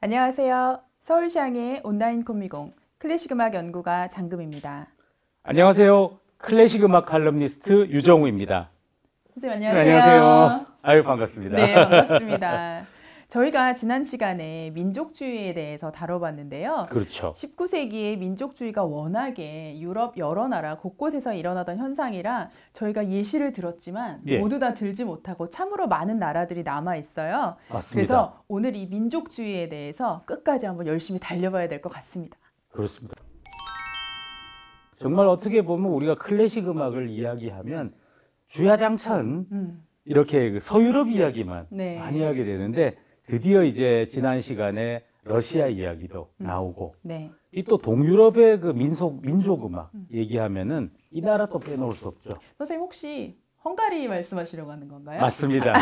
안녕하세요. 서울시향의 온라인 콤미공 클래식 음악 연구가 장금입니다. 안녕하세요. 클래식 음악 칼럼니스트 유정우입니다. 선생님 안녕하세요. 네, 안녕하세요. 아유 반갑습니다. 네, 반갑습니다. 저희가 지난 시간에 민족주의에 대해서 다뤄봤는데요. 그렇죠. 19세기에 민족주의가 워낙에 유럽 여러 나라 곳곳에서 일어나던 현상이라 저희가 예시를 들었지만 예. 모두 다 들지 못하고 참으로 많은 나라들이 남아 있어요. 맞습니다. 그래서 오늘 이 민족주의에 대해서 끝까지 한번 열심히 달려봐야 될 것 같습니다. 그렇습니다. 정말 어떻게 보면 우리가 클래식 음악을 이야기하면 주야장천 음. 이렇게 그 서유럽 이야기만 네. 많이 하게 되는데 드디어 이제 지난 시간에 러시아 이야기도 음. 나오고 네. 이 또 동유럽의 그 민속 민족 음악 음. 얘기하면은 이 나라 또 빼놓을 수 없죠. 선생님 혹시 헝가리 말씀하시려고 하는 건가요? 맞습니다.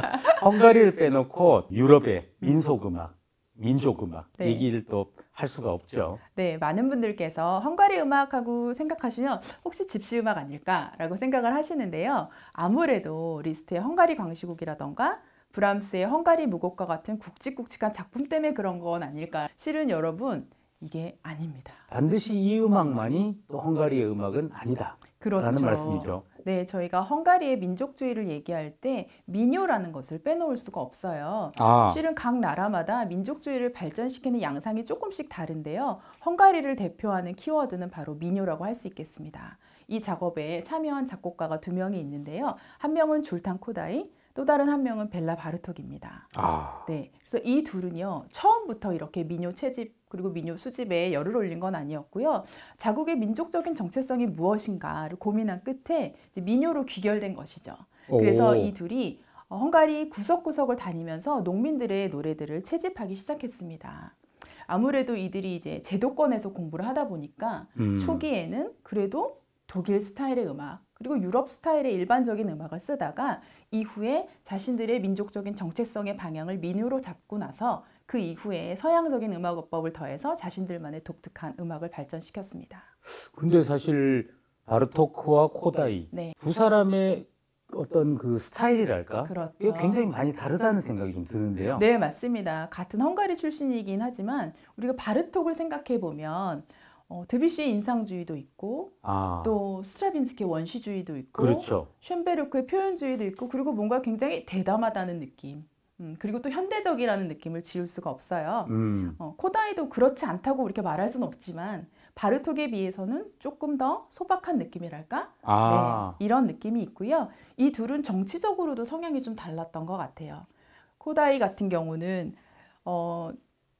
헝가리를 빼놓고 유럽의 음. 민속 음악, 민족 음악 네. 얘기를 또 할 수가 없죠. 네, 많은 분들께서 헝가리 음악하고 생각하시면 혹시 집시 음악 아닐까라고 생각을 하시는데요. 아무래도 리스트의 헝가리 광시곡이라던가 브람스의 헝가리 무곡과 같은 굵직굵직한 작품 때문에 그런 건 아닐까. 실은 여러분 이게 아닙니다. 반드시 이 음악만이 또 헝가리의 음악은 아니다. 그렇죠. 라는 말씀이죠. 네, 저희가 헝가리의 민족주의를 얘기할 때 민요라는 것을 빼놓을 수가 없어요. 아. 실은 각 나라마다 민족주의를 발전시키는 양상이 조금씩 다른데요. 헝가리를 대표하는 키워드는 바로 민요라고 할 수 있겠습니다. 이 작업에 참여한 작곡가가 두 명이 있는데요. 한 명은 줄탄 코다이, 또 다른 한 명은 벨라 바르톡입니다. 아. 네. 그래서 이 둘은요, 처음부터 이렇게 민요 채집 그리고 민요 수집에 열을 올린 건 아니었고요. 자국의 민족적인 정체성이 무엇인가를 고민한 끝에 민요로 귀결된 것이죠. 그래서 오. 이 둘이 어, 헝가리 구석구석을 다니면서 농민들의 노래들을 채집하기 시작했습니다. 아무래도 이들이 이제 제도권에서 공부를 하다 보니까 음. 초기에는 그래도 독일 스타일의 음악 그리고 유럽 스타일의 일반적인 음악을 쓰다가 이후에 자신들의 민족적인 정체성의 방향을 민요로 잡고 나서 그 이후에 서양적인 음악어법을 더해서 자신들만의 독특한 음악을 발전시켰습니다. 근데 사실 바르토크와 코다이 네. 두 사람의 어떤 그 스타일이랄까? 그렇죠. 굉장히 많이 다르다는 생각이 좀 드는데요. 네, 맞습니다. 같은 헝가리 출신이긴 하지만 우리가 바르톡을 생각해 보면 어, 드뷔시 인상주의도 있고 아. 또 스트라빈스키 원시주의도 있고 그렇죠. 쇤베르크의 표현주의도 있고 그리고 뭔가 굉장히 대담하다는 느낌 음, 그리고 또 현대적이라는 느낌을 지울 수가 없어요. 음. 어, 코다이도 그렇지 않다고 이렇게 말할 수는 없지만 바르톡에 비해서는 조금 더 소박한 느낌이랄까? 아. 네, 이런 느낌이 있고요. 이 둘은 정치적으로도 성향이 좀 달랐던 것 같아요. 코다이 같은 경우는 어,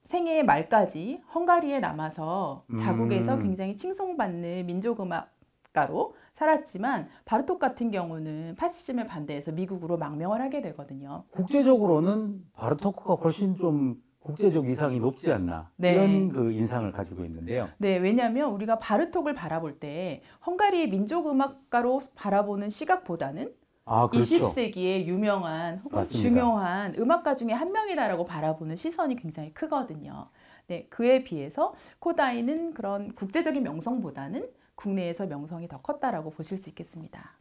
생애 의 말까지 헝가리에 남아서 음. 자국에서 음. 굉장히 칭송받는 민족음악가로 살았지만 바르톡 같은 경우는 파시즘에 반대해서 미국으로 망명을 하게 되거든요. 국제적으로는 바르토크가 훨씬 좀 국제적 이상이 높지 않나 네. 이런 그 인상을 가지고 있는데요. 네, 왜냐하면 우리가 바르톡을 바라볼 때 헝가리의 민족 음악가로 바라보는 시각보다는 아, 그렇죠. 20세기에 유명한 혹은 맞습니다. 중요한 음악가 중에 한 명이다라고 바라보는 시선이 굉장히 크거든요. 네, 그에 비해서 코다이는 그런 국제적인 명성보다는 국내에서 명성이 더 컸다라고 보실 수 있겠습니다.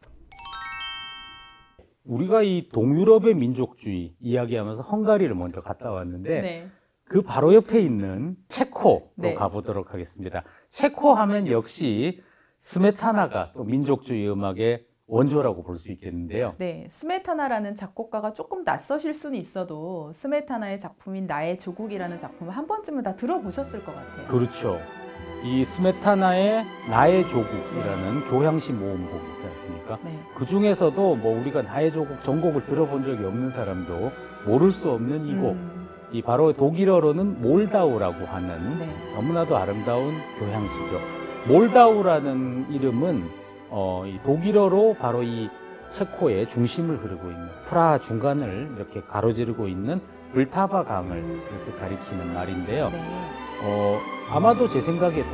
우리가 이 동유럽의 민족주의 이야기하면서 헝가리를 먼저 갔다 왔는데 네. 그 바로 옆에 있는 체코로 네. 가보도록 하겠습니다. 체코 하면 역시 스메타나가 또 민족주의 음악의 원조라고 볼 수 있겠는데요. 네, 스메타나라는 작곡가가 조금 낯서실 수는 있어도 스메타나의 작품인 나의 조국이라는 작품을 한 번쯤은 다 들어보셨을 것 같아요. 그렇죠. 이 스메타나의 나의 조국이라는 네. 교향시 모음곡 있지 않습니까? 네. 그 중에서도 뭐 우리가 나의 조국 전곡을 들어본 적이 없는 사람도 모를 수 없는 이 곡. 음. 이 바로 독일어로는 몰다우라고 하는 네. 너무나도 아름다운 교향시죠. 몰다우라는 이름은 어, 이 독일어로 바로 이 체코의 중심을 흐르고 있는 프라하 중간을 이렇게 가로지르고 있는 불타바 강을 이렇게 가리키는 말인데요. 네. 어, 아마도 제 생각에도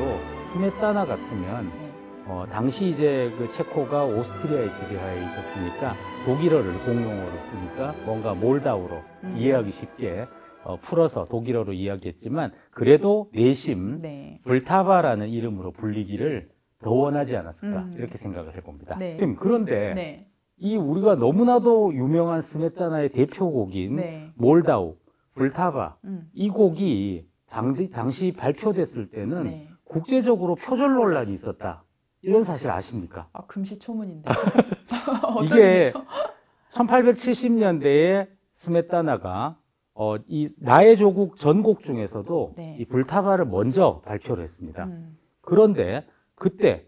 스메타나 같으면 네. 어, 당시 이제 그 체코가 오스트리아의 지배하에 있었으니까 독일어를 공용어로 쓰니까 뭔가 몰다우로 음. 이해하기 쉽게 어, 풀어서 독일어로 이야기했지만 그래도 내심 네. 불타바라는 이름으로 불리기를 도원하지 음. 않았을까 음. 이렇게 생각을 해봅니다. 네. 지금 그런데 네. 이 우리가 너무나도 유명한 스메타나의 대표곡인 네. 몰다우, 불타바 음. 이 곡이 당시, 당시 발표됐을 때는 네. 국제적으로 표절 논란이 있었다. 이런 사실 아십니까? 아 금시초문인데 이게 1870년대에 스메타나가 어, 이 나의 조국 전곡 중에서도 네. 이 불타바를 먼저 발표를 했습니다. 음. 그런데 그때 네.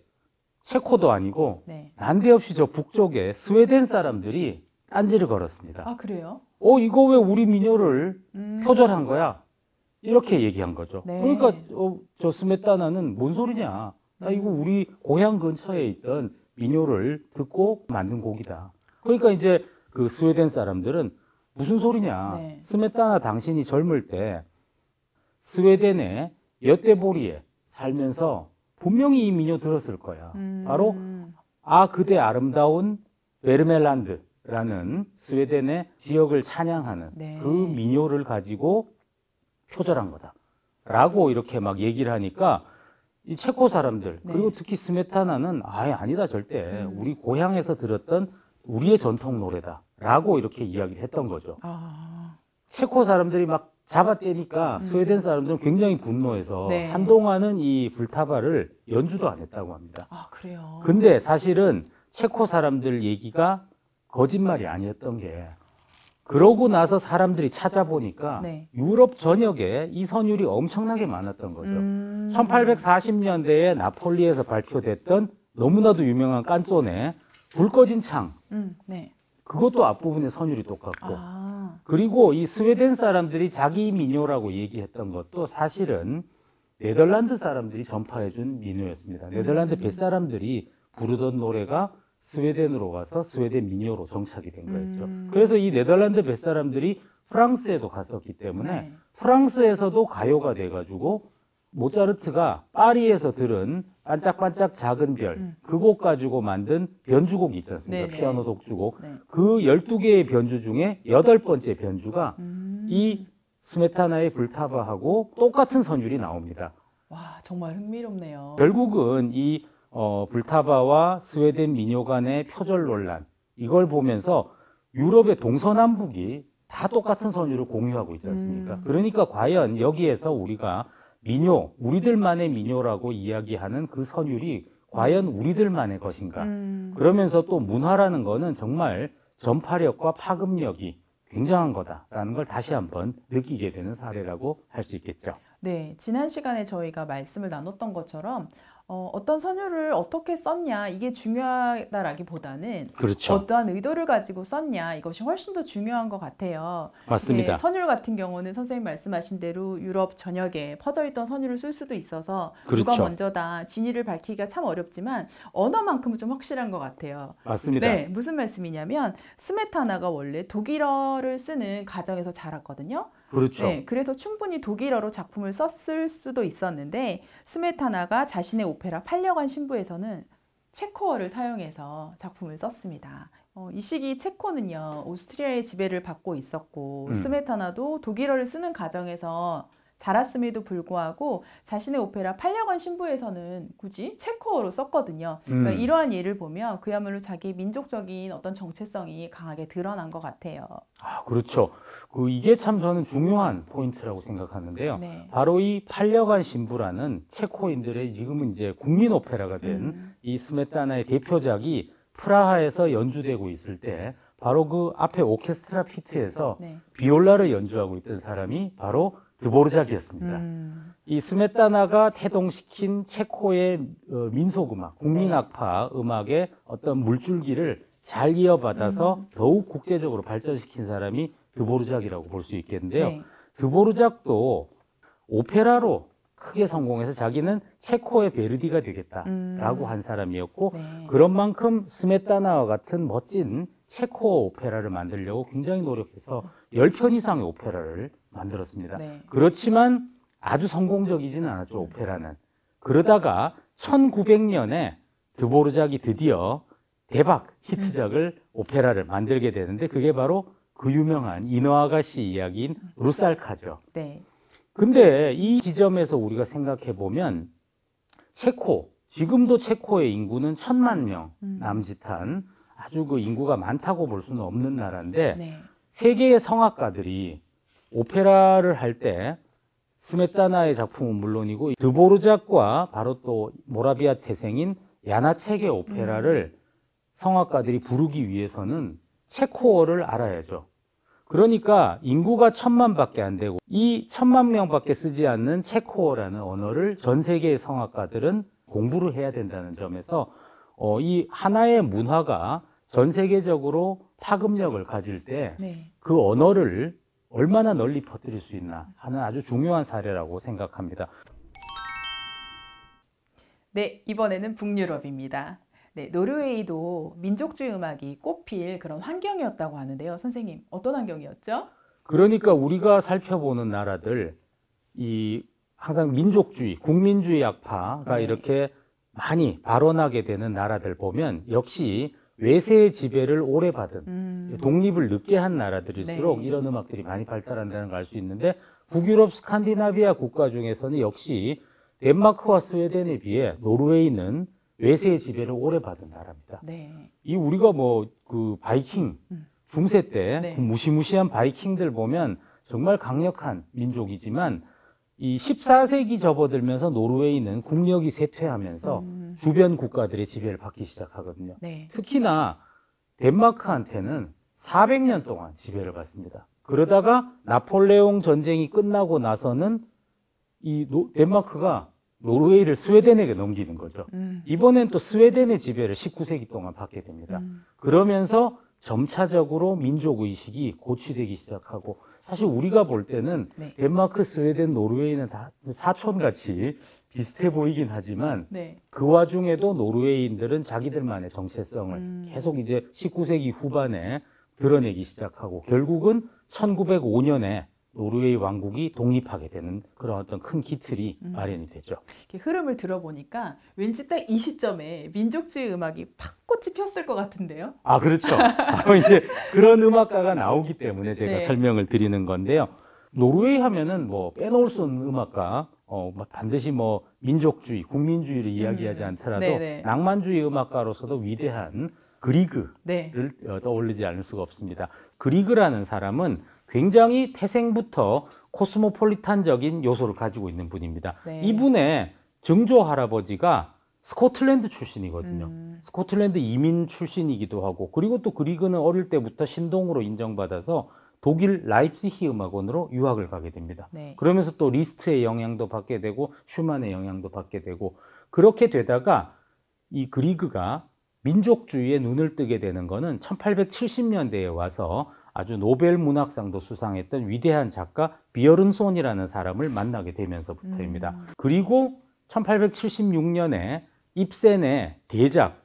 체코도 아니고 네. 난데없이 저 북쪽에 네. 스웨덴 사람들이 딴지를 걸었습니다. 아 그래요? 어 이거 왜 우리 민요를 음. 표절한 거야? 이렇게 얘기한 거죠. 네. 그러니까 어, 저 스메타나는 뭔 소리냐? 나 아, 이거 음. 우리 고향 근처에 있던 민요를 듣고 만든 곡이다. 그러니까 이제 그 스웨덴 사람들은 무슨 소리냐? 네. 스메타나 당신이 젊을 때 스웨덴의 여대보리에 살면서 분명히 이 민요 들었을 거야. 음. 바로 아 그대 아름다운 베르멜란드라는 스웨덴의 지역을 찬양하는 네. 그 민요를 가지고 표절한 거다라고 이렇게 막 얘기를 하니까 이 체코 사람들 네. 그리고 특히 스메타나는 아예 아니다 절대 음. 우리 고향에서 들었던 우리의 전통 노래다라고 이렇게 이야기를 했던 거죠. 아. 체코 사람들이 막 잡아떼니까 음. 스웨덴 사람들은 굉장히 분노해서 네. 한동안은 이 불타바를 연주도 안 했다고 합니다. 아, 그래요? 근데 네. 사실은 체코 사람들 얘기가 거짓말이 아니었던 게 그러고 나서 사람들이 찾아보니까 네. 유럽 전역에 이 선율이 엄청나게 많았던 거죠. 음... 1840년대에 나폴리에서 발표됐던 너무나도 유명한 깐소네 불 꺼진 창. 음, 네. 그것도 앞부분의 선율이 똑같고 아. 그리고 이 스웨덴 사람들이 자기 민요라고 얘기했던 것도 사실은 네덜란드 사람들이 전파해준 민요였습니다. 음, 네덜란드 뱃사람들이 부르던 노래가 스웨덴으로 와서 스웨덴 민요로 정착이 된 거였죠. 음. 그래서 이 네덜란드 뱃사람들이 프랑스에도 갔었기 때문에 네. 프랑스에서도 가요가 돼가지고 모차르트가 파리에서 들은 반짝반짝 작은 네. 별 음. 그곡 가지고 만든 변주곡이 있지 않습니까? 네네. 피아노 독주곡. 네. 그1 2 개의 변주 중에 여덟 번째 변주가 음. 이 스메타나의 불타바하고 똑같은 선율이 나옵니다. 와, 정말 흥미롭네요. 결국은 이 어, 불타바와 스웨덴 민요 간의 표절 논란 이걸 보면서 유럽의 동서남북이 다 똑같은 선율을 공유하고 있지 않습니까? 음. 그러니까 과연 여기에서 우리가 민요, 우리들만의 민요라고 이야기하는 그 선율이 과연 우리들만의 것인가. 음. 그러면서 또 문화라는 거는 정말 전파력과 파급력이 굉장한 거다라는 걸 다시 한번 느끼게 되는 사례라고 할 수 있겠죠. 네, 지난 시간에 저희가 말씀을 나눴던 것처럼 어, 어떤 선율을 어떻게 썼냐 이게 중요하다라기보다는 그렇죠. 어떠한 의도를 가지고 썼냐 이것이 훨씬 더 중요한 것 같아요. 맞습니다. 예, 선율 같은 경우는 선생님 말씀하신 대로 유럽 전역에 퍼져 있던 선율을 쓸 수도 있어서 그렇죠. 누가 먼저다 진위를 밝히기가 참 어렵지만 언어만큼은 좀 확실한 것 같아요. 맞습니다. 네, 무슨 말씀이냐면 스메타나가 원래 독일어를 쓰는 가정에서 자랐거든요. 그렇죠. 네, 그래서 충분히 독일어로 작품을 썼을 수도 있었는데 스메타나가 자신의 오페라 팔려간 신부에서는 체코어를 사용해서 작품을 썼습니다. 어, 이 시기 체코는요 오스트리아의 지배를 받고 있었고 음. 스메타나도 독일어를 쓰는 과정에서 자랐음에도 불구하고 자신의 오페라 팔려간 신부에서는 굳이 체코어로 썼거든요. 그러니까 음. 이러한 예를 보면 그야말로 자기 민족적인 어떤 정체성이 강하게 드러난 것 같아요. 아 그렇죠. 그 이게 참 저는 중요한 포인트라고 생각하는데요. 네. 바로 이 팔려간 신부라는 체코인들의 지금은 이제 국민 오페라가 된이 음. 스메타나의 대표작이 프라하에서 연주되고 있을 때 바로 그 앞에 오케스트라 피트에서 네. 비올라를 연주하고 있던 사람이 바로 드보르작이었습니다. 음. 이 스메타나가 태동시킨 체코의 어, 민속음악, 국민악파 음악의 어떤 물줄기를 잘 이어받아서 음. 더욱 국제적으로 발전시킨 사람이 드보르작이라고 볼 수 있겠는데요. 네. 드보르작도 오페라로 크게 성공해서 자기는 체코의 베르디가 되겠다라고 음. 한 사람이었고 네. 그런 만큼 스메타나와 같은 멋진 체코 오페라를 만들려고 굉장히 노력해서 열 편 이상의 오페라를 만들었습니다. 네. 그렇지만 아주 성공적이지는 않았죠, 오페라는. 그러다가 1900년에 드보르작이 드디어 대박 히트작을 오페라를 만들게 되는데 그게 바로 그 유명한 인어 아가씨 이야기인 루살카죠. 네. 근데 이 지점에서 우리가 생각해 보면 체코 지금도 체코의 인구는 천만 명 음. 남짓한 아주 그 인구가 많다고 볼 수는 없는 나라인데 네. 세계의 성악가들이 오페라를 할 때 스메타나의 작품은 물론이고 드보르작과 바로 또 모라비아 태생인 야나체계 오페라를 음. 성악가들이 부르기 위해서는 체코어를 알아야죠. 그러니까 인구가 천만밖에 안 되고 이 천만 명밖에 쓰지 않는 체코어라는 언어를 전 세계의 성악가들은 공부를 해야 된다는 점에서 어, 이 하나의 문화가 전 세계적으로 파급력을 가질 때그 네. 그 언어를 얼마나 널리 퍼뜨릴 수 있나 하는 아주 중요한 사례라고 생각합니다. 네, 이번에는 북유럽입니다. 네, 노르웨이도 민족주의 음악이 꽃필 그런 환경이었다고 하는데요. 선생님, 어떤 환경이었죠? 그러니까 우리가 살펴보는 나라들 이 항상 민족주의, 국민주의 악파가 네. 이렇게 많이 발언하게 되는 나라들 보면 역시 외세의 지배를 오래 받은 음. 독립을 늦게 한 나라들일수록 네. 이런 음악들이 많이 발달한다는 걸 알 수 있는데 북유럽 스칸디나비아 국가 중에서는 역시 덴마크와 스웨덴에 비해 노르웨이는 외세의 지배를 오래 받은 나라입니다. 네. 이 우리가 뭐 그 바이킹 음. 중세 때그 네. 무시무시한 바이킹들 보면 정말 강력한 민족이지만 이 14세기 접어들면서 노르웨이는 국력이 쇠퇴하면서 음. 주변 국가들의 지배를 받기 시작하거든요. 네. 특히나 덴마크한테는 400년 동안 지배를 받습니다. 그러다가 나폴레옹 전쟁이 끝나고 나서는 이 노, 덴마크가 노르웨이를 스웨덴에게 넘기는 거죠. 음. 이번엔 또 스웨덴의 지배를 19세기 동안 받게 됩니다. 음. 그러면서 점차적으로 민족 의식이 고취되기 시작하고 사실 우리가 볼 때는 네. 덴마크, 스웨덴, 노르웨이는 다 사촌같이 비슷해 보이긴 하지만 네. 그 와중에도 노르웨이인들은 자기들만의 정체성을 음. 계속 이제 19세기 후반에 드러내기 시작하고 결국은 1905년에 노르웨이 왕국이 독립하게 되는 그런 어떤 큰 기틀이 음. 마련이 되죠. 흐름을 들어보니까 왠지 딱 이 시점에 민족주의 음악이 팍 꽃이 폈을 것 같은데요. 아 그렇죠. 바로 이제 그런 음악가가 나오기 때문에 제가 네. 설명을 드리는 건데요. 노르웨이 하면은 뭐 빼놓을 수 없는 음악가, 어 뭐 반드시 뭐 민족주의, 국민주의를 이야기하지 음. 않더라도 음. 낭만주의 음악가로서도 위대한 그리그를 네. 떠올리지 않을 수가 없습니다. 그리그라는 사람은 굉장히 태생부터 코스모폴리탄적인 요소를 가지고 있는 분입니다. 네. 이분의 증조 할아버지가 스코틀랜드 출신이거든요. 음. 스코틀랜드 이민 출신이기도 하고 그리고 또 그리그는 어릴 때부터 신동으로 인정받아서 독일 라이프시히 음악원으로 유학을 가게 됩니다. 네. 그러면서 또 리스트의 영향도 받게 되고 슈만의 영향도 받게 되고 그렇게 되다가 이 그리그가 민족주의에 눈을 뜨게 되는 거는 1870년대에 와서 아주 노벨 문학상도 수상했던 위대한 작가 비어른손이라는 사람을 만나게 되면서부터입니다. 음. 그리고 1876년에 입센의 대작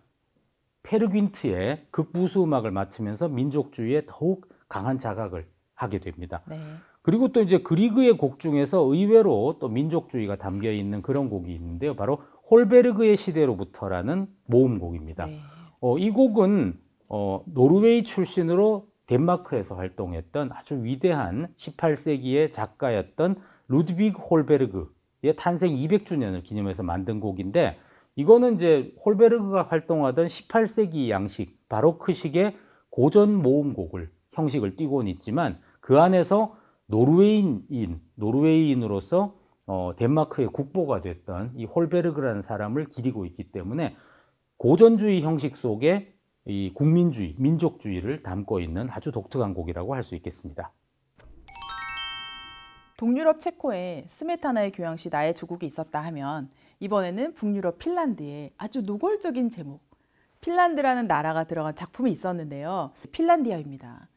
페르귄트의 극부수 음악을 맡으면서 민족주의에 더욱 강한 자각을 하게 됩니다. 네. 그리고 또 이제 그리그의 곡 중에서 의외로 또 민족주의가 담겨 있는 그런 곡이 있는데요. 바로 홀베르그의 시대로부터라는 모음곡입니다. 네. 어, 이 곡은 어, 노르웨이 출신으로 덴마크에서 활동했던 아주 위대한 18세기의 작가였던 루드비그 홀베르그의 탄생 200주년을 기념해서 만든 곡인데 이거는 이제 홀베르그가 활동하던 18세기 양식 바로크식의 고전 모음곡을 형식을 띄고는 있지만 그 안에서 노르웨이인 노르웨이인으로서 어, 덴마크의 국보가 됐던 이 홀베르그라는 사람을 기리고 있기 때문에 고전주의 형식 속에 이 국민주의, 민족주의를 담고 있는 아주 독특한 곡이라고 할 수 있겠습니다. 동유럽 체코에 스메타나의 교향시 나의 조국이 있었다 하면 이번에는 북유럽 핀란드에 아주 노골적인 제목 핀란드라는 나라가 들어간 작품이 있었는데요. 핀란디아입니다.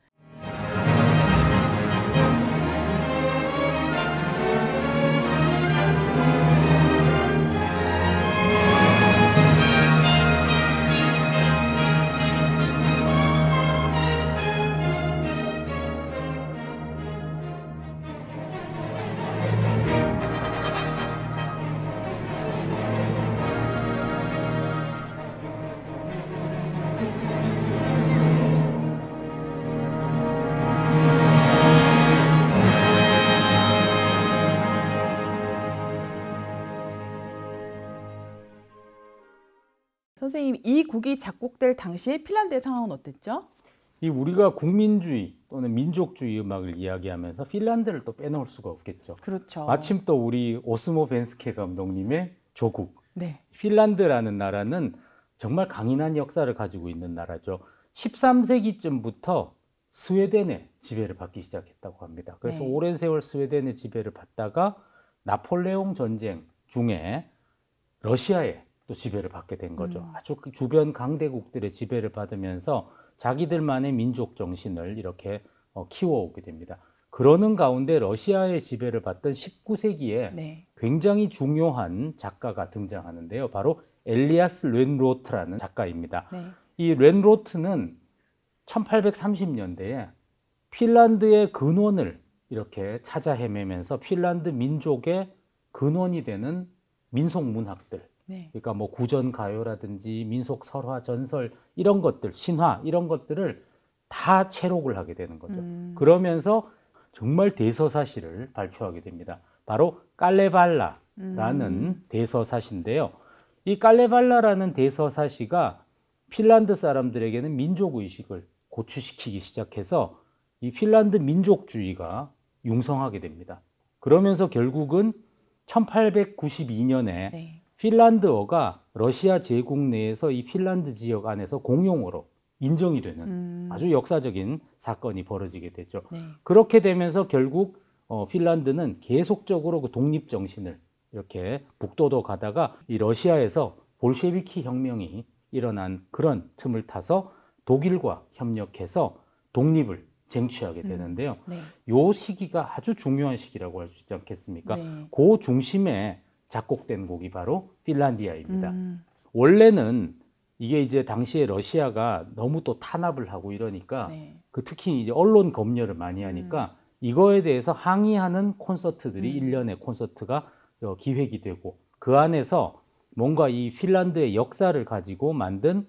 선생님 이 곡이 작곡될 당시에 핀란드의 상황은 어땠죠? 이 우리가 국민주의 또는 민족주의 음악을 이야기하면서 핀란드를 또 빼놓을 수가 없겠죠. 그렇죠. 마침 또 우리 오스모 벤스케 감독님의 조국. 네. 핀란드라는 나라는 정말 강인한 역사를 가지고 있는 나라죠. 13세기쯤부터 스웨덴의 지배를 받기 시작했다고 합니다. 그래서 네. 오랜 세월 스웨덴의 지배를 받다가 나폴레옹 전쟁 중에 러시아의 또 지배를 받게 된 거죠. 음. 아주 그 주변 강대국들의 지배를 받으면서 자기들만의 민족 정신을 이렇게 어, 키워오게 됩니다. 그러는 가운데 러시아의 지배를 받던 19세기에 네. 굉장히 중요한 작가가 등장하는데요. 바로 엘리아스 렌로트라는 작가입니다. 네. 이 렌로트는 1830년대에 핀란드의 근원을 이렇게 찾아 헤매면서 핀란드 민족의 근원이 되는 민속 문학들, 네. 그러니까 뭐 구전 가요라든지 민속 설화 전설 이런 것들 신화 이런 것들을 다 채록을 하게 되는 거죠. 음. 그러면서 정말 대서사시를 발표하게 됩니다. 바로 깔레발라라는 음. 대서사시인데요. 이 깔레발라라는 대서사시가 핀란드 사람들에게는 민족 의식을 고취시키기 시작해서 이 핀란드 민족주의가 융성하게 됩니다. 그러면서 결국은 1892년에 네. 핀란드어가 러시아 제국 내에서 이 핀란드 지역 안에서 공용어로 인정이 되는 음. 아주 역사적인 사건이 벌어지게 되죠. 네. 그렇게 되면서 결국 어, 핀란드는 계속적으로 그 독립 정신을 이렇게 북돋워 가다가 이 러시아에서 볼셰비키 혁명이 일어난 그런 틈을 타서 독일과 협력해서 독립을 쟁취하게 음. 되는데요. 음, 네. 요 시기가 아주 중요한 시기라고 할 수 있지 않겠습니까? 네. 그 중심에 작곡된 곡이 바로 핀란디아입니다. 음. 원래는 이게 이제 당시에 러시아가 너무 또 탄압을 하고 이러니까 네. 그 특히 이제 언론 검열을 많이 하니까 음. 이거에 대해서 항의하는 콘서트들이 음. 일련의 콘서트가 어, 기획이 되고 그 안에서 뭔가 이 핀란드의 역사를 가지고 만든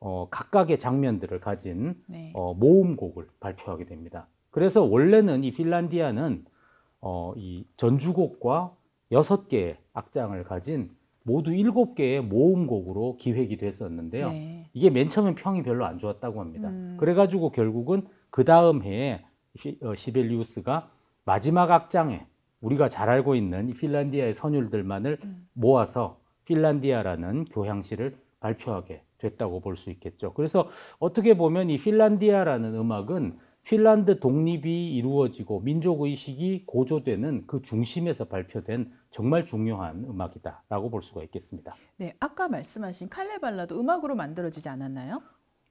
어, 각각의 장면들을 가진 네. 어, 모음곡을 발표하게 됩니다. 그래서 원래는 이 핀란디아는 어, 이 전주곡과 여섯 개의 악장을 가진 모두 일곱 개의 모음곡으로 기획이 됐었는데요. 네. 이게 맨 처음엔 평이 별로 안 좋았다고 합니다. 음. 그래가지고 결국은 그 다음 해에 시, 어, 시벨리우스가 마지막 악장에 우리가 잘 알고 있는 핀란디아의 선율들만을 음. 모아서 핀란디아라는 교향시를 발표하게 됐다고 볼 수 있겠죠. 그래서 어떻게 보면 이 핀란디아라는 음악은 핀란드 독립이 이루어지고 민족의식이 고조되는 그 중심에서 발표된 정말 중요한 음악이다라고 볼 수가 있겠습니다. 네, 아까 말씀하신 칼레 발라도 음악으로 만들어지지 않았나요?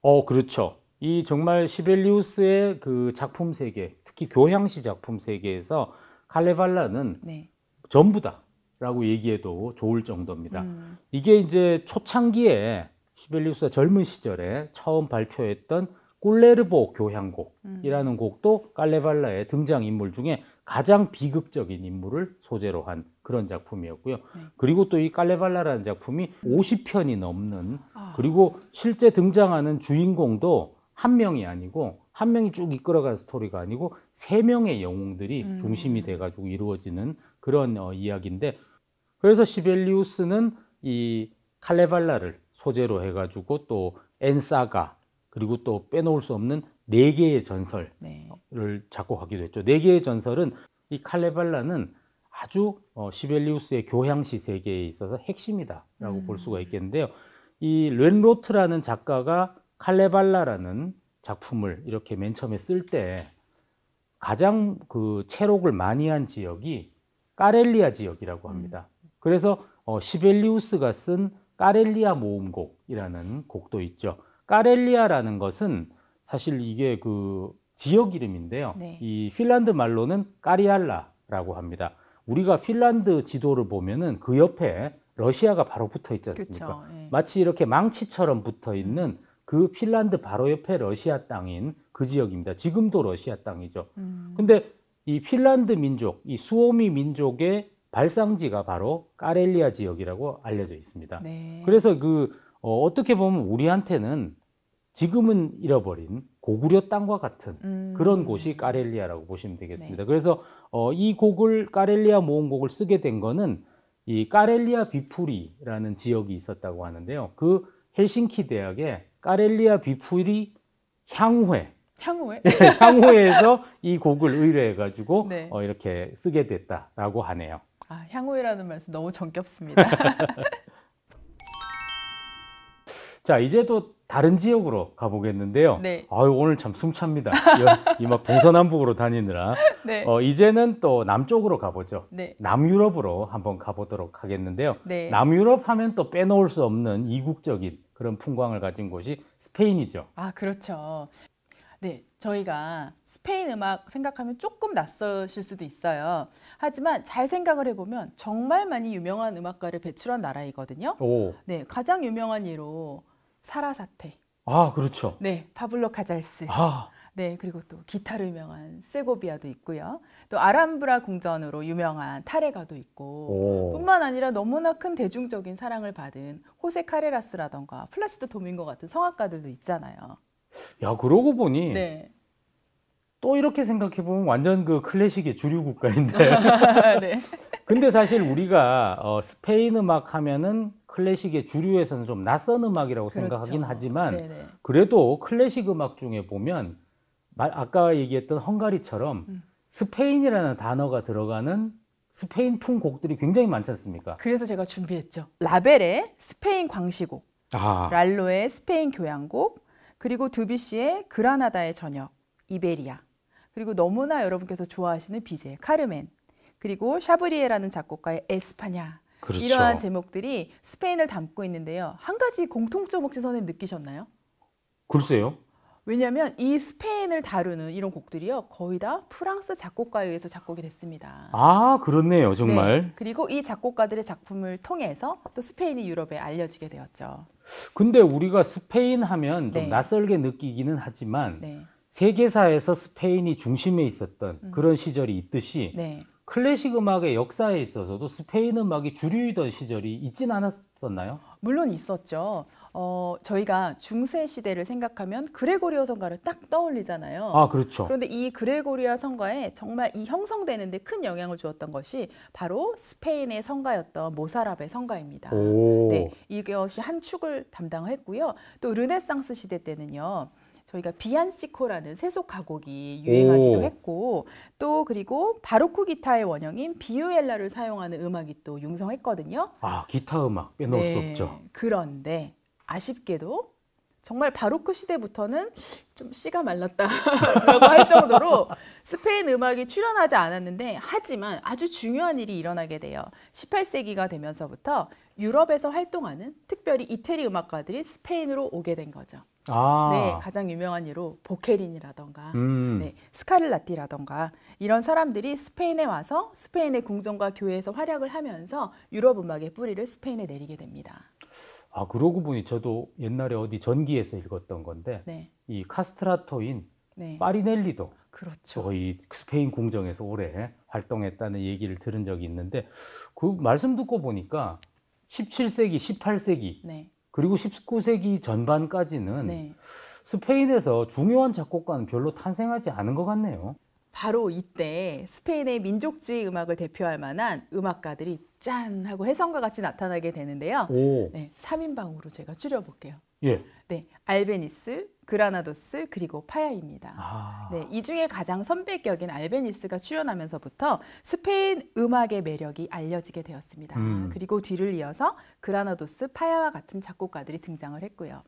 어, 그렇죠. 이 정말 시벨리우스의 그 작품 세계, 특히 교향시 작품 세계에서 칼레 발라는 네. 전부다라고 얘기해도 좋을 정도입니다. 음. 이게 이제 초창기에 시벨리우스가 젊은 시절에 처음 발표했던 꿀레르보 교향곡이라는 음. 곡도 깔레발라의 등장 인물 중에 가장 비극적인 인물을 소재로 한 그런 작품이었고요. 네. 그리고 또이 깔레발라라는 작품이 50편이 넘는 아. 그리고 실제 등장하는 주인공도 한 명이 아니고 한 명이 쭉 이끌어가는 스토리가 아니고 세 명의 영웅들이 음. 중심이 돼가지고 이루어지는 그런 어, 이야기인데 그래서 시벨리우스는 이 칼레발라를 소재로 해가지고 또 엔사가 그리고 또 빼놓을 수 없는 네 개의 전설을 네. 작곡하기도 했죠. 네 개의 전설은 이 칼레발라는 아주 어, 시벨리우스의 교향시 세계에 있어서 핵심이다라고 음. 볼 수가 음. 있겠는데요. 이 렌로트라는 작가가 칼레발라라는 작품을 이렇게 맨 처음에 쓸 때 가장 그 체록을 많이 한 지역이 까렐리아 지역이라고 합니다. 음. 그래서 어, 시벨리우스가 쓴 까렐리아 모음곡이라는 곡도 있죠. 까렐리아라는 것은 사실 이게 그 지역 이름인데요. 네. 이 핀란드 말로는 까리알라라고 합니다. 우리가 핀란드 지도를 보면은 그 옆에 러시아가 바로 붙어 있지 않습니까? 네. 마치 이렇게 망치처럼 붙어 있는 그 핀란드 바로 옆에 러시아 땅인 그 지역입니다. 지금도 러시아 땅이죠. 음. 근데 이 핀란드 민족, 이 수오미 민족의 발상지가 바로 까렐리아 지역이라고 알려져 있습니다. 네. 그래서 그 어, 어떻게 보면 우리한테는 지금은 잃어버린 고구려 땅과 같은 음. 그런 곳이 까렐리아라고 보시면 되겠습니다. 네. 그래서 어, 이 곡을 까렐리아 모음곡을 쓰게 된 거는 이 까렐리아 비풀이라는 지역이 있었다고 하는데요. 그 헬싱키 대학의 까렐리아 비풀이 향후회 향후회? 예, 향후회에서 이 곡을 의뢰해가지고 네. 어, 이렇게 쓰게 됐다라고 하네요. 아, 향후회라는 말씀 너무 정겹습니다. 자, 이제 또 다른 지역으로 가보겠는데요. 네. 아유, 오늘 참 숨찹니다. 이 막 동서남북으로 다니느라. 네. 어, 이제는 또 남쪽으로 가보죠. 네. 남유럽으로 한번 가보도록 하겠는데요. 네. 남유럽 하면 또 빼놓을 수 없는 이국적인 그런 풍광을 가진 곳이 스페인이죠. 아, 그렇죠. 네, 저희가 스페인 음악 생각하면 조금 낯서실 수도 있어요. 하지만 잘 생각을 해보면 정말 많이 유명한 음악가를 배출한 나라이거든요. 오. 네, 가장 유명한 예로 사라사태 아, 그렇죠. 네, 파블로 카잘스. 아. 네, 그리고 또기타를 유명한 세고비아도 있고요. 또 아람브라 궁전으로 유명한 타레가도 있고, 오. 뿐만 아니라 너무나 큰 대중적인 사랑을 받은 호세 카레라스라던가 플라시드 도밍고 같은 성악가들도 있잖아요. 야, 그러고 보니 네. 또 이렇게 생각해 보면 완전 그 클래식의 주류 국가인데. 네. 근데 사실 우리가 어, 스페인 음악 하면은 클래식의 주류에서는 좀 낯선 음악이라고 그렇죠. 생각하긴 하지만 네네. 그래도 클래식 음악 중에 보면 아까 얘기했던 헝가리처럼 음. 스페인이라는 단어가 들어가는 스페인풍 곡들이 굉장히 많지 않습니까? 그래서 제가 준비했죠. 라벨의 스페인 광시곡, 아. 랄로의 스페인 교향곡, 그리고 두비씨의 그라나다의 저녁, 이베리아, 그리고 너무나 여러분께서 좋아하시는 비제, 카르멘, 그리고 샤브리에라는 작곡가의 에스파냐 그렇죠. 이러한 제목들이 스페인을 담고 있는데요. 한 가지 공통점 혹시 선생님 느끼셨나요? 글쎄요. 왜냐하면 이 스페인을 다루는 이런 곡들이요 거의 다 프랑스 작곡가에 의해서 작곡이 됐습니다. 아 그렇네요 정말. 네, 그리고 이 작곡가들의 작품을 통해서 또 스페인이 유럽에 알려지게 되었죠. 근데 우리가 스페인 하면 좀 네. 낯설게 느끼기는 하지만 네. 세계사에서 스페인이 중심에 있었던 음. 그런 시절이 있듯이 네. 클래식 음악의 역사에 있어서도 스페인 음악이 주류이던 시절이 있진 않았었나요? 물론 있었죠. 어, 저희가 중세 시대를 생각하면 그레고리어 성가를 딱 떠올리잖아요. 아, 그렇죠. 그런데 이 그레고리어 성가에 정말 이 형성되는데 큰 영향을 주었던 것이 바로 스페인의 성가였던 모사랍의 성가입니다. 오. 네, 이것이 한 축을 담당했고요. 또 르네상스 시대 때는요. 저희가 비안시코라는 세속 가곡이 유행하기도 오. 했고 또 그리고 바로크 기타의 원형인 비유엘라를 사용하는 음악이 또 융성했거든요. 아 기타 음악 빼놓을 네, 수 없죠. 그런데 아쉽게도 정말 바로크 시대부터는 좀 씨가 말랐다라고 할 정도로 스페인 음악이 출현하지 않았는데 하지만 아주 중요한 일이 일어나게 돼요. 18세기가 되면서부터 유럽에서 활동하는 특별히 이태리 음악가들이 스페인으로 오게 된 거죠. 아. 네, 가장 유명한 예로 보케린이라던가 음. 네, 스카를라티라던가 이런 사람들이 스페인에 와서 스페인의 궁정과 교회에서 활약을 하면서 유럽 음악의 뿌리를 스페인에 내리게 됩니다. 아 그러고 보니 저도 옛날에 어디 전기에서 읽었던 건데 네. 이 카스트라토인 네. 파리넬리도 그렇죠. 이 스페인 궁정에서 오래 활동했다는 얘기를 들은 적이 있는데 그 말씀 듣고 보니까 17세기, 18세기 네. 그리고 19세기 전반까지는 네. 스페인에서 중요한 작곡가는 별로 탄생하지 않은 것 같네요. 바로 이때 스페인의 민족주의 음악을 대표할 만한 음악가들이 짠 하고 해성과 같이 나타나게 되는데요. 오. 네, 3인방으로 제가 줄여볼게요. 예. 네, 알베니스, 그라나도스 그리고 파야입니다. 아. 네, 이 중에 가장 선배격인 알베니스가 출연하면서부터 스페인 음악의 매력이 알려지게 되었습니다. 음. 그리고 뒤를 이어서 그라나도스, 파야와 같은 작곡가들이 등장을 했고요.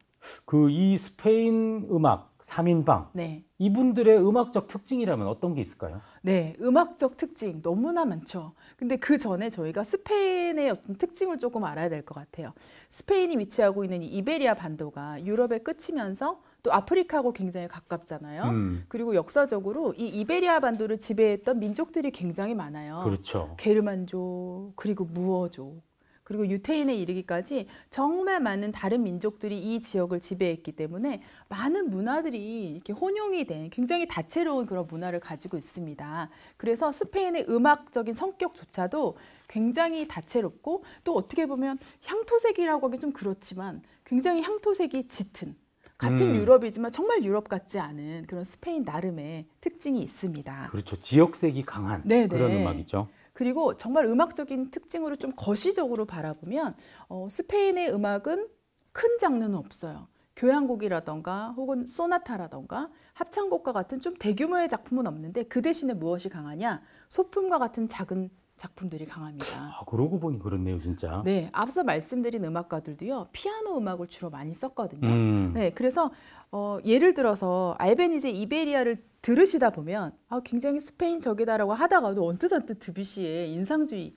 그 이 스페인 음악 삼인방 네. 이분들의 음악적 특징이라면 어떤 게 있을까요? 네, 음악적 특징 너무나 많죠. 근데 그 전에 저희가 스페인의 어떤 특징을 조금 알아야 될 것 같아요. 스페인이 위치하고 있는 이베리아 반도가 유럽의 끝이면서 또 아프리카하고 굉장히 가깝잖아요. 음. 그리고 역사적으로 이 이베리아 반도를 지배했던 민족들이 굉장히 많아요. 그렇죠. 게르만족, 그리고 무어족, 그리고 유태인에 이르기까지 정말 많은 다른 민족들이 이 지역을 지배했기 때문에 많은 문화들이 이렇게 혼용이 된 굉장히 다채로운 그런 문화를 가지고 있습니다. 그래서 스페인의 음악적인 성격조차도 굉장히 다채롭고 또 어떻게 보면 향토색이라고 하기 좀 그렇지만 굉장히 향토색이 짙은 같은 음. 유럽이지만 정말 유럽 같지 않은 그런 스페인 나름의 특징이 있습니다. 그렇죠. 지역색이 강한 네네. 그런 음악이죠. 그리고 정말 음악적인 특징으로 좀 거시적으로 바라보면 어, 스페인의 음악은 큰 장르는 없어요. 교향곡이라던가 혹은 소나타라던가 합창곡과 같은 좀 대규모의 작품은 없는데 그 대신에 무엇이 강하냐? 소품과 같은 작은 작품들이 강합니다. 아, 그러고 보니 그렇네요, 진짜. 네, 앞서 말씀드린 음악가들도요, 피아노 음악을 주로 많이 썼거든요. 음. 네, 그래서 어, 예를 들어서 알베니제 이베리아를 들으시다 보면 아, 굉장히 스페인 적이다라고 하다가도 언뜻 언뜻 드뷔시의 인상주의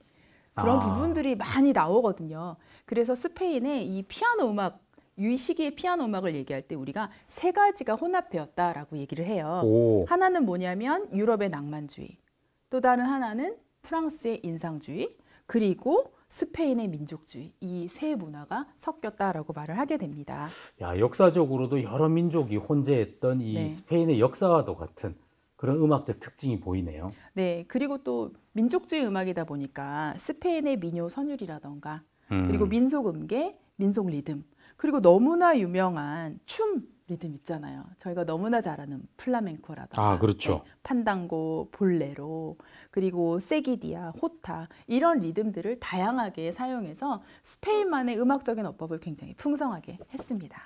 그런 아. 부분들이 많이 나오거든요. 그래서 스페인의 이 피아노 음악 이 시기의 피아노 음악을 얘기할 때 우리가 세 가지가 혼합되었다라고 얘기를 해요. 오. 하나는 뭐냐면 유럽의 낭만주의, 또 다른 하나는 프랑스의 인상주의 그리고 스페인의 민족주의 이 세 문화가 섞였다라고 말을 하게 됩니다. 야 역사적으로도 여러 민족이 혼재했던 이 네. 스페인의 역사와도 같은 그런 음악적 특징이 보이네요. 네, 그리고 또 민족주의 음악이다 보니까 스페인의 민요 선율이라던가 음. 그리고 민속 음계, 민속 리듬 그리고 너무나 유명한 춤 리듬 있잖아요. 저희가 너무나 잘하는 플라멩코라던가 아, 그렇죠. 네, 판당고, 볼레로, 그리고 세기디아, 호타 이런 리듬들을 다양하게 사용해서 스페인만의 음악적인 어법을 굉장히 풍성하게 했습니다.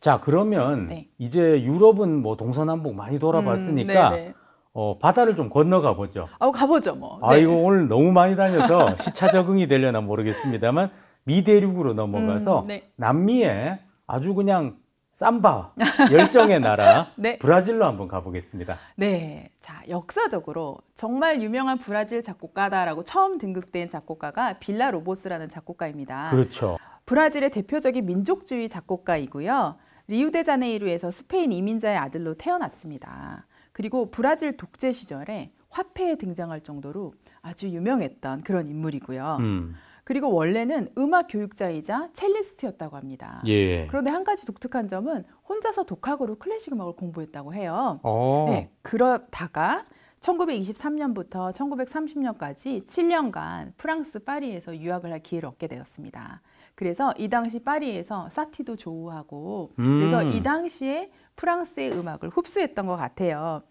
자, 그러면 네. 이제 유럽은 뭐 동서남북 많이 돌아봤으니까 음, 네, 네. 어, 바다를 좀 건너가 보죠. 아, 어, 가보죠, 뭐. 아, 네. 이거 오늘 너무 많이 다녀서 시차 적응이 되려나 모르겠습니다만 미대륙으로 넘어가서 음, 네. 남미에 아주 그냥 삼바 열정의 나라 네. 브라질로 한번 가보겠습니다. 네, 자 역사적으로 정말 유명한 브라질 작곡가다라고 처음 등극된 작곡가가 빌라 로보스라는 작곡가입니다. 그렇죠. 브라질의 대표적인 민족주의 작곡가이고요. 리우데자네이루에서 스페인 이민자의 아들로 태어났습니다. 그리고 브라질 독재 시절에 화폐에 등장할 정도로 아주 유명했던 그런 인물이고요. 음. 그리고 원래는 음악 교육자이자 첼리스트였다고 합니다. 예. 그런데 한 가지 독특한 점은 혼자서 독학으로 클래식 음악을 공부했다고 해요. 어. 네, 그러다가 1923년부터 1930년까지 7년간 프랑스 파리에서 유학을 할 기회를 얻게 되었습니다. 그래서 이 당시 파리에서 사티도 좋아하고 음. 그래서 이 당시에 프랑스의 음악을 흡수했던 것 같아요.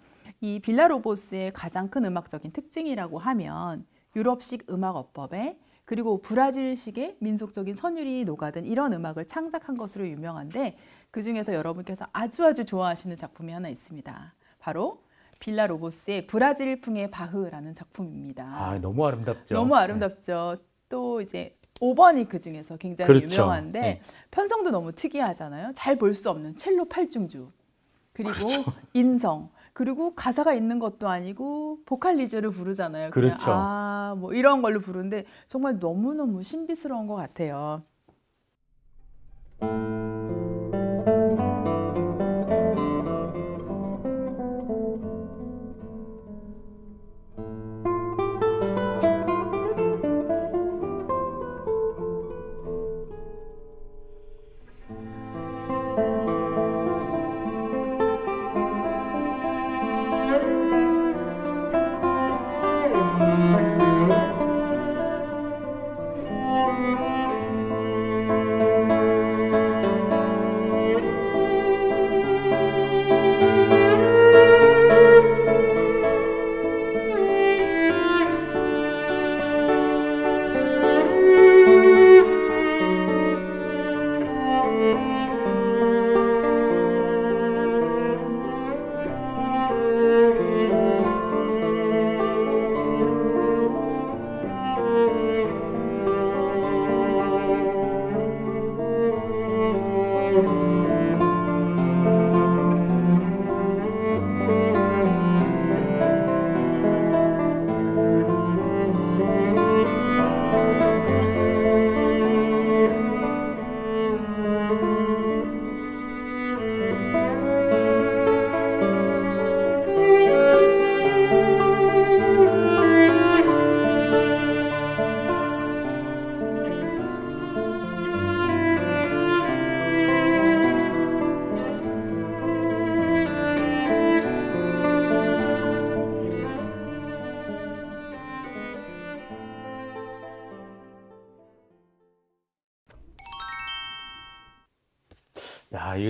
이 빌라로보스의 가장 큰 음악적인 특징이라고 하면 유럽식 음악 어법에 그리고 브라질식의 민속적인 선율이 녹아든 이런 음악을 창작한 것으로 유명한데 그 중에서 여러분께서 아주 아주 좋아하시는 작품이 하나 있습니다. 바로 빌라 로보스의 브라질풍의 바흐라는 작품입니다. 아 너무 아름답죠. 너무 아름답죠. 네. 또 이제 5번이 그 중에서 굉장히 그렇죠. 유명한데 네. 편성도 너무 특이하잖아요. 잘 볼 수 없는 첼로 팔중주 그리고 그렇죠. 인성 그리고 가사가 있는 것도 아니고 보컬 리즈를 부르잖아요. 그냥 그렇죠. 아, 뭐 이런 걸로 부르는데 정말 너무너무 신비스러운 것 같아요.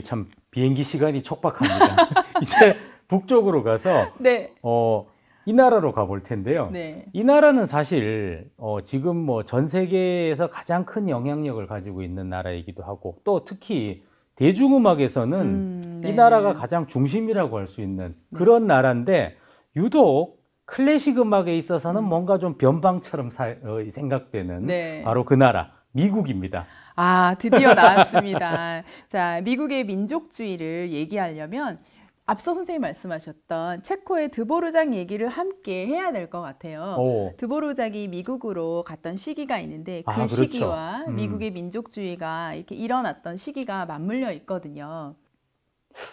참 비행기 시간이 촉박합니다. 이제 북쪽으로 가서 네. 어, 이 나라로 가볼 텐데요. 네. 이 나라는 사실 어, 지금 뭐 전 세계에서 가장 큰 영향력을 가지고 있는 나라이기도 하고 또 특히 대중음악에서는 음, 이 네. 나라가 가장 중심이라고 할 수 있는 네. 그런 나라인데 유독 클래식 음악에 있어서는 음. 뭔가 좀 변방처럼 사, 어, 생각되는 네. 바로 그 나라. 미국입니다. 아, 드디어 나왔습니다. 자, 미국의 민족주의를 얘기하려면 앞서 선생님 말씀하셨던 체코의 드보르작 얘기를 함께 해야 될 것 같아요. 오. 드보르작이 미국으로 갔던 시기가 있는데 아, 그 아, 그렇죠. 시기와 음. 미국의 민족주의가 이렇게 일어났던 시기가 맞물려 있거든요.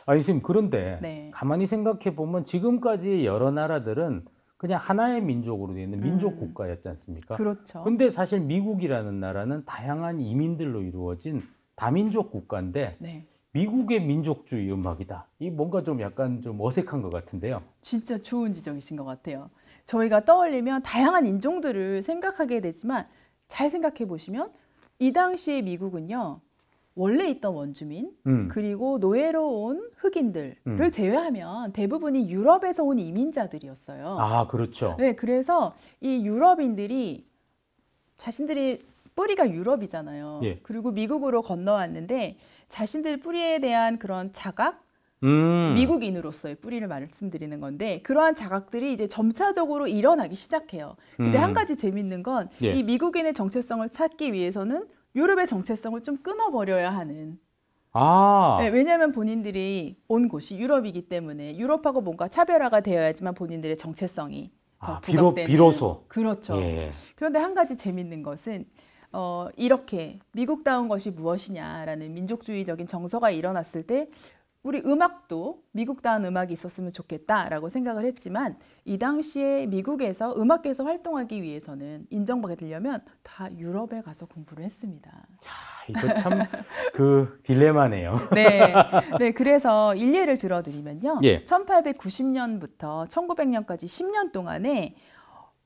아니 지금 그런데 네. 가만히 생각해 보면 지금까지 여러 나라들은 그냥 하나의 민족으로 되어 있는 민족 음. 국가였지 않습니까? 그렇죠. 근데 사실 미국이라는 나라는 다양한 이민들로 이루어진 다민족 국가인데 네. 미국의 민족주의 음악이다. 이 뭔가 좀 약간 좀 어색한 것 같은데요. 진짜 좋은 지적이신 것 같아요. 저희가 떠올리면 다양한 인종들을 생각하게 되지만 잘 생각해 보시면 이 당시의 미국은요 원래 있던 원주민 음. 그리고 노예로 온 흑인들을 음. 제외하면 대부분이 유럽에서 온 이민자들이었어요. 아 그렇죠. 네, 그래서 이 유럽인들이 자신들이 뿌리가 유럽이잖아요. 예. 그리고 미국으로 건너왔는데 자신들 뿌리에 대한 그런 자각 음. 미국인으로서의 뿌리를 말씀드리는 건데 그러한 자각들이 이제 점차적으로 일어나기 시작해요. 근데 음. 한 가지 재밌는 건이 예. 미국인의 정체성을 찾기 위해서는 유럽의 정체성을 좀 끊어버려야 하는. 아. 네, 왜냐하면 본인들이 온 곳이 유럽이기 때문에 유럽하고 뭔가 차별화가 되어야지만 본인들의 정체성이 아, 비로, 비로소. 그렇죠. 예. 그런데 한 가지 재밌는 것은 어, 이렇게 미국다운 것이 무엇이냐라는 민족주의적인 정서가 일어났을 때 우리 음악도 미국다운 음악이 있었으면 좋겠다라고 생각을 했지만 이 당시에 미국에서 음악계에서 활동하기 위해서는 인정받게되려면다 유럽에 가서 공부를 했습니다. 이거 참 그 딜레마네요. 네. 네, 그래서 일례를 들어드리면요. 예. 1890년부터 1900년까지 10년 동안에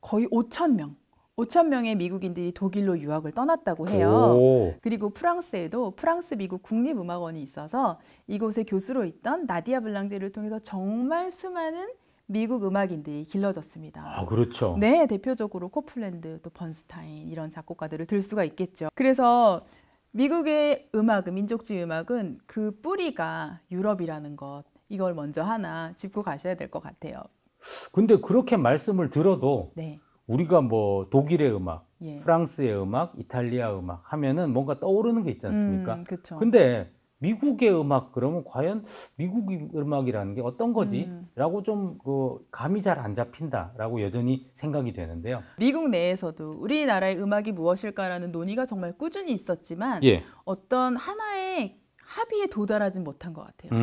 거의 5천 명 5천 명의 미국인들이 독일로 유학을 떠났다고 해요. 오. 그리고 프랑스에도 프랑스 미국 국립음악원이 있어서 이곳의 교수로 있던 나디아 블랑제를 통해서 정말 수많은 미국 음악인들이 길러졌습니다. 아, 그렇죠. 네, 대표적으로 코플랜드, 또 번스타인 이런 작곡가들을 들 수가 있겠죠. 그래서 미국의 음악은 민족주의 음악은 그 뿌리가 유럽이라는 것 이걸 먼저 하나 짚고 가셔야 될 것 같아요. 근데 그렇게 말씀을 들어도 네. 우리가 뭐 독일의 음악, 예. 프랑스의 음악, 이탈리아 음악 하면은 뭔가 떠오르는 게 있지 음, 않습니까? 음, 그쵸. 근데 미국의 음악 그러면 과연 미국 음악이라는 게 어떤 거지라고 음. 좀그 감이 잘 안 잡힌다라고 여전히 생각이 되는데요. 미국 내에서도 우리나라의 음악이 무엇일까라는 논의가 정말 꾸준히 있었지만 예. 어떤 하나의 합의에 도달하진 못한 것 같아요. 음.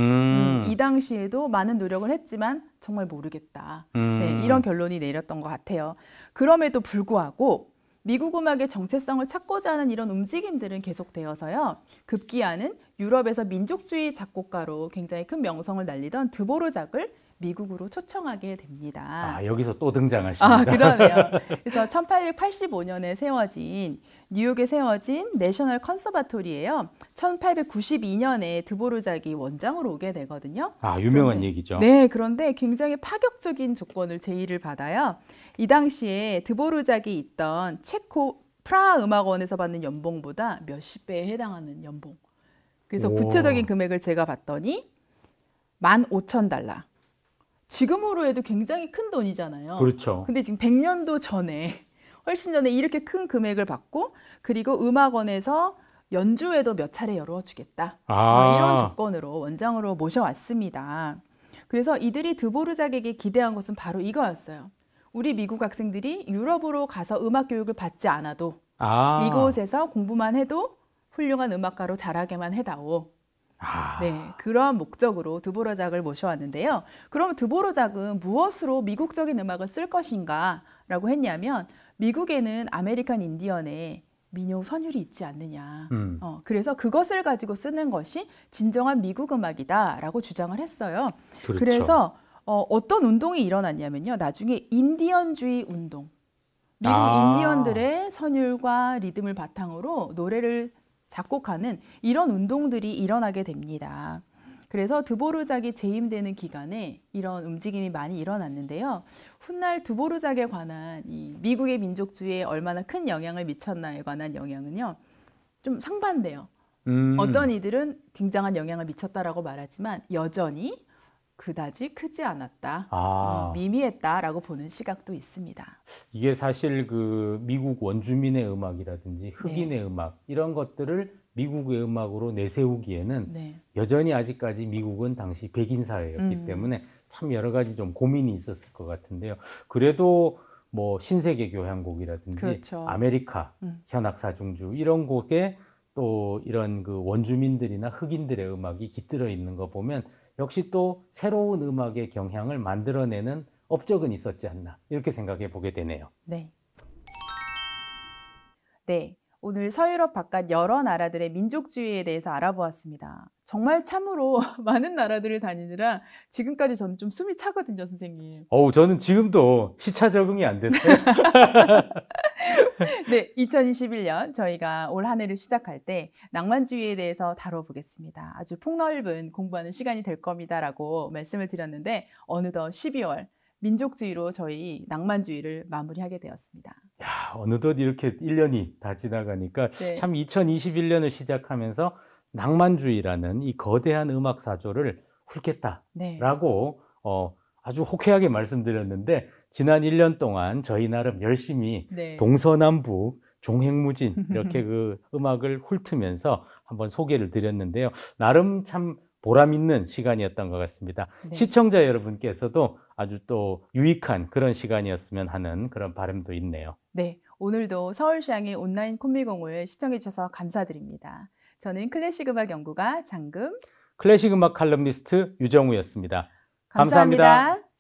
음, 이 당시에도 많은 노력을 했지만 정말 모르겠다. 네, 음. 네, 이런 결론이 내렸던 것 같아요. 그럼에도 불구하고 미국 음악의 정체성을 찾고자 하는 이런 움직임들은 계속되어서요. 급기야는 유럽에서 민족주의 작곡가로 굉장히 큰 명성을 날리던 드보르작을 미국으로 초청하게 됩니다. 아, 여기서 또 등장하십니다. 아, 그러네요. 그래서 1885년에 세워진 뉴욕에 세워진 내셔널 컨서바토리예요. 1892년에 드보르작이 원장으로 오게 되거든요. 아, 유명한 그런데, 얘기죠. 네, 그런데 굉장히 파격적인 조건을 제의를 받아요. 이 당시에 드보르작이 있던 체코 프라 음악원에서 받는 연봉보다 몇십 배에 해당하는 연봉. 그래서 오. 구체적인 금액을 제가 봤더니 15,000달러. 지금으로 해도 굉장히 큰 돈이잖아요. 그렇죠. 근데 지금 100년도 전에 훨씬 전에 이렇게 큰 금액을 받고 그리고 음악원에서 연주회도 몇 차례 열어주겠다. 아. 뭐 이런 조건으로 원장으로 모셔왔습니다. 그래서 이들이 드보르작에게 기대한 것은 바로 이거였어요. 우리 미국 학생들이 유럽으로 가서 음악 교육을 받지 않아도 아. 이곳에서 공부만 해도 훌륭한 음악가로 자라게만 해다오. 아... 네, 그러한 목적으로 드보로작을 모셔왔는데요. 그럼 드보로작은 무엇으로 미국적인 음악을 쓸 것인가라고 했냐면 미국에는 아메리칸 인디언의 민요 선율이 있지 않느냐. 음. 어, 그래서 그것을 가지고 쓰는 것이 진정한 미국 음악이다라고 주장을 했어요. 그렇죠. 그래서 어, 어떤 운동이 일어났냐면요. 나중에 인디언주의 운동. 미국 아. 인디언들의 선율과 리듬을 바탕으로 노래를 작곡하는 이런 운동들이 일어나게 됩니다. 그래서 드보르작이 재임되는 기간에 이런 움직임이 많이 일어났는데요. 훗날 드보르작에 관한 이 미국의 민족주의에 얼마나 큰 영향을 미쳤나에 관한 영향은요. 좀 상반돼요. 음. 어떤 이들은 굉장한 영향을 미쳤다라고 말하지만 여전히 그다지 크지 않았다, 아. 음, 미미했다라고 보는 시각도 있습니다. 이게 사실 그 미국 원주민의 음악이라든지 네. 흑인의 네. 음악 이런 것들을 미국의 음악으로 내세우기에는 네. 여전히 아직까지 미국은 당시 백인 사회였기 음. 때문에 참 여러 가지 좀 고민이 있었을 것 같은데요. 그래도 뭐 신세계 교향곡이라든지 그렇죠. 아메리카 음. 현악 사중주 이런 곡에 또 이런 그 원주민들이나 흑인들의 음악이 깃들어 있는 거 보면 역시 또 새로운 음악의 경향을 만들어내는 업적은 있었지 않나 이렇게 생각해 보게 되네요. 네. 네. 오늘 서유럽 바깥 여러 나라들의 민족주의에 대해서 알아보았습니다. 정말 참으로 많은 나라들을 다니느라 지금까지 저는 좀 숨이 차거든요, 선생님. 어우, 저는 지금도 시차 적응이 안 됐어요. 네, 2021년 저희가 올 한 해를 시작할 때 낭만주의에 대해서 다뤄보겠습니다. 아주 폭넓은 공부하는 시간이 될 겁니다라고 말씀을 드렸는데 어느덧 12월 민족주의로 저희 낭만주의를 마무리하게 되었습니다. 야, 어느덧 이렇게 1년이 다 지나가니까 네. 참 2021년을 시작하면서 낭만주의라는 이 거대한 음악 사조를 훑겠다라고 네. 어, 아주 호쾌하게 말씀드렸는데 지난 1년 동안 저희 나름 열심히 네. 동서남북 종횡무진 이렇게 그 음악을 훑으면서 한번 소개를 드렸는데요. 나름 참 보람 있는 시간이었던 것 같습니다. 네. 시청자 여러분께서도 아주 또 유익한 그런 시간이었으면 하는 그런 바람도 있네요. 네, 오늘도 서울시향의 온라인 콤미공을 시청해 주셔서 감사드립니다. 저는 클래식 음악 연구가 장금, 클래식 음악 칼럼니스트 유정우였습니다 감사합니다. 감사합니다.